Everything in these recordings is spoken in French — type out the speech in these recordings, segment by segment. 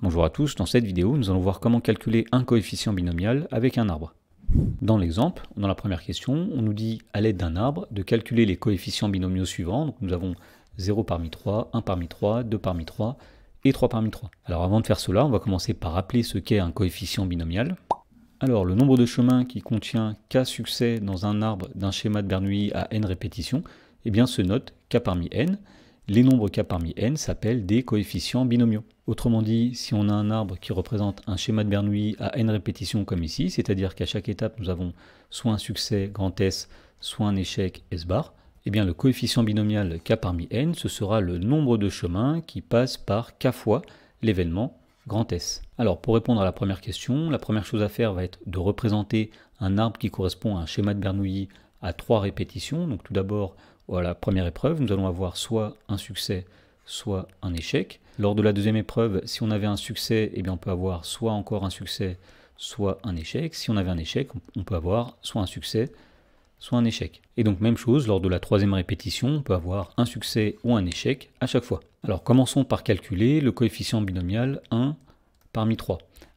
Bonjour à tous, dans cette vidéo, nous allons voir comment calculer un coefficient binomial avec un arbre. Dans l'exemple, dans la première question, on nous dit à l'aide d'un arbre de calculer les coefficients binomiaux suivants. nous avons 0 parmi 3, 1 parmi 3, 2 parmi 3 et 3 parmi 3. Alors avant de faire cela, on va commencer par rappeler ce qu'est un coefficient binomial. Alors le nombre de chemins qui contient k succès dans un arbre d'un schéma de Bernoulli à n répétitions, eh bien se note k parmi n les nombres k parmi n s'appellent des coefficients binomiaux. Autrement dit, si on a un arbre qui représente un schéma de Bernoulli à n répétitions comme ici, c'est-à-dire qu'à chaque étape nous avons soit un succès grand S, soit un échec S bar, eh bien le coefficient binomial k parmi n, ce sera le nombre de chemins qui passent par k fois l'événement grand S. Alors pour répondre à la première question, la première chose à faire va être de représenter un arbre qui correspond à un schéma de Bernoulli à trois répétitions. Donc tout d'abord, voilà, première épreuve, nous allons avoir soit un succès, soit un échec. Lors de la deuxième épreuve, si on avait un succès, eh bien on peut avoir soit encore un succès, soit un échec. Si on avait un échec, on peut avoir soit un succès, soit un échec. Et donc même chose, lors de la troisième répétition, on peut avoir un succès ou un échec à chaque fois. Alors commençons par calculer le coefficient binomial 1 parmi 3.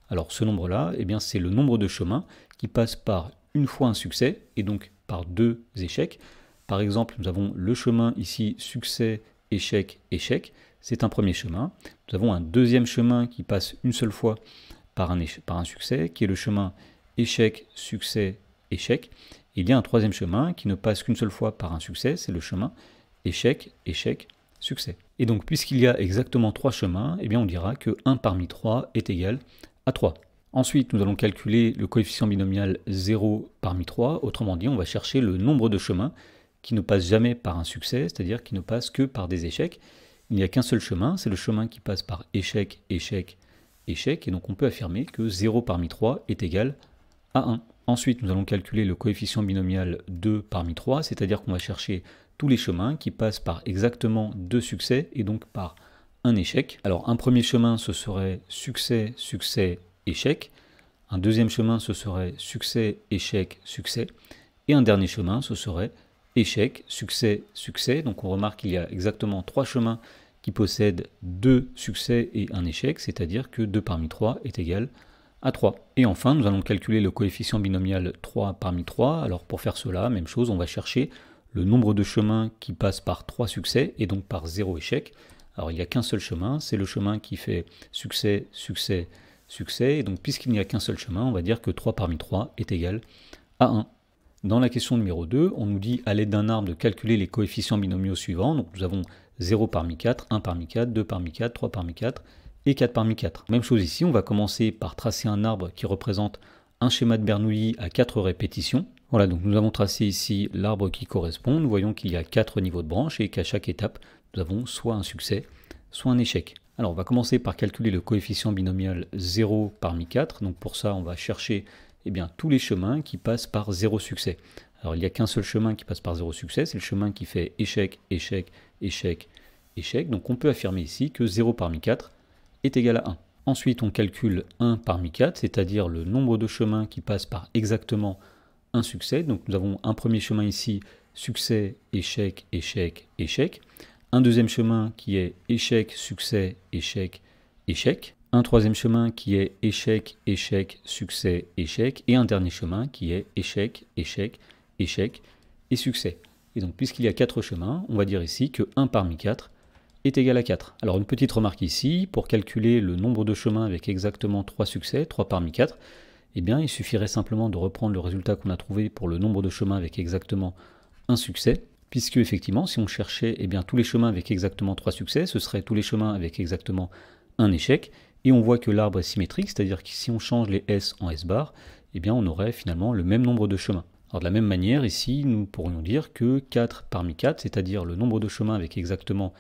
Alors ce nombre-là, eh bien c'est le nombre de chemins qui passe par une fois un succès et donc par deux échecs. Par exemple, nous avons le chemin ici succès, échec, échec. C'est un premier chemin. Nous avons un deuxième chemin qui passe une seule fois par un, par un succès, qui est le chemin échec, succès, échec. Il y a un troisième chemin qui ne passe qu'une seule fois par un succès, c'est le chemin échec, échec, succès. Et donc, puisqu'il y a exactement trois chemins, eh bien on dira que 1 parmi 3 est égal à 3. Ensuite, nous allons calculer le coefficient binomial 0 parmi 3, autrement dit, on va chercher le nombre de chemins qui ne passe jamais par un succès, c'est-à-dire qui ne passe que par des échecs. Il n'y a qu'un seul chemin, c'est le chemin qui passe par échec, échec, échec, et donc on peut affirmer que 0 parmi 3 est égal à 1. Ensuite, nous allons calculer le coefficient binomial 2 parmi 3, c'est-à-dire qu'on va chercher tous les chemins qui passent par exactement deux succès et donc par un échec. Alors un premier chemin, ce serait succès, succès, échec. Un deuxième chemin, ce serait succès, échec, succès. Et un dernier chemin, ce serait échec, succès, succès. Donc on remarque qu'il y a exactement trois chemins qui possèdent deux succès et un échec, c'est-à-dire que 2 parmi 3 est égal à 3. Et enfin, nous allons calculer le coefficient binomial 3 parmi 3. Alors pour faire cela, même chose, on va chercher le nombre de chemins qui passent par 3 succès et donc par 0 échec. Alors il n'y a qu'un seul chemin, c'est le chemin qui fait succès, succès, succès. Et donc puisqu'il n'y a qu'un seul chemin, on va dire que 3 parmi 3 est égal à 1. Dans la question numéro 2, on nous dit à l'aide d'un arbre de calculer les coefficients binomiaux suivants. Donc nous avons 0 parmi 4, 1 parmi 4, 2 parmi 4, 3 parmi 4 et 4 parmi 4. Même chose ici, on va commencer par tracer un arbre qui représente un schéma de Bernoulli à 4 répétitions. Voilà, donc nous avons tracé ici l'arbre qui correspond. Nous voyons qu'il y a 4 niveaux de branches et qu'à chaque étape, nous avons soit un succès, soit un échec. Alors on va commencer par calculer le coefficient binomial 0 parmi 4. Donc pour ça, on va chercher eh bien, tous les chemins qui passent par zéro succès. Alors il n'y a qu'un seul chemin qui passe par zéro succès, c'est le chemin qui fait échec, échec, échec, échec. Donc on peut affirmer ici que 0 parmi 4 est égal à 1. Ensuite on calcule 1 parmi 4, c'est-à-dire le nombre de chemins qui passent par exactement un succès. Donc nous avons un premier chemin ici, succès, échec, échec, échec. Un deuxième chemin qui est échec, succès, échec, échec un troisième chemin qui est échec, échec, succès, échec, et un dernier chemin qui est échec, échec, échec et succès. Et donc puisqu'il y a quatre chemins, on va dire ici que 1 parmi 4 est égal à 4. Alors une petite remarque ici, pour calculer le nombre de chemins avec exactement 3 succès, 3 parmi 4, eh bien il suffirait simplement de reprendre le résultat qu'on a trouvé pour le nombre de chemins avec exactement un succès, puisque effectivement si on cherchait eh bien, tous les chemins avec exactement 3 succès, ce serait tous les chemins avec exactement un échec, et on voit que l'arbre est symétrique, c'est-à-dire que si on change les S en S bar, eh bien on aurait finalement le même nombre de chemins. Alors de la même manière, ici, nous pourrions dire que 4 parmi 4, c'est-à-dire le nombre de chemins avec exactement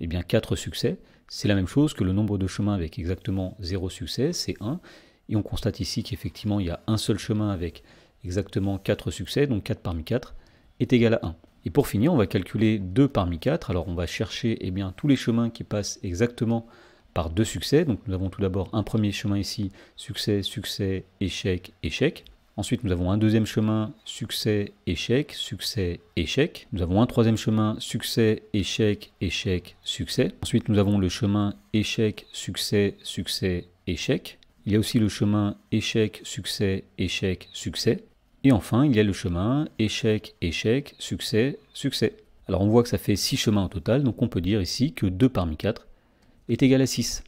eh bien, 4 succès, c'est la même chose que le nombre de chemins avec exactement 0 succès, c'est 1. Et on constate ici qu'effectivement, il y a un seul chemin avec exactement 4 succès, donc 4 parmi 4 est égal à 1. Et pour finir, on va calculer 2 parmi 4. Alors on va chercher eh bien, tous les chemins qui passent exactement par deux succès. Donc nous avons tout d'abord un premier chemin ici, succès, succès, échec, échec. Ensuite, nous avons un deuxième chemin, succès, échec, succès, échec. Nous avons un troisième chemin, succès, échec, échec, succès. Ensuite, nous avons le chemin échec, succès, succès, échec. Il y a aussi le chemin échec, succès, échec, succès. Et enfin, il y a le chemin échec, échec, succès, succès. Alors on voit que ça fait six chemins au total, donc on peut dire ici que deux parmi quatre est égal à 6.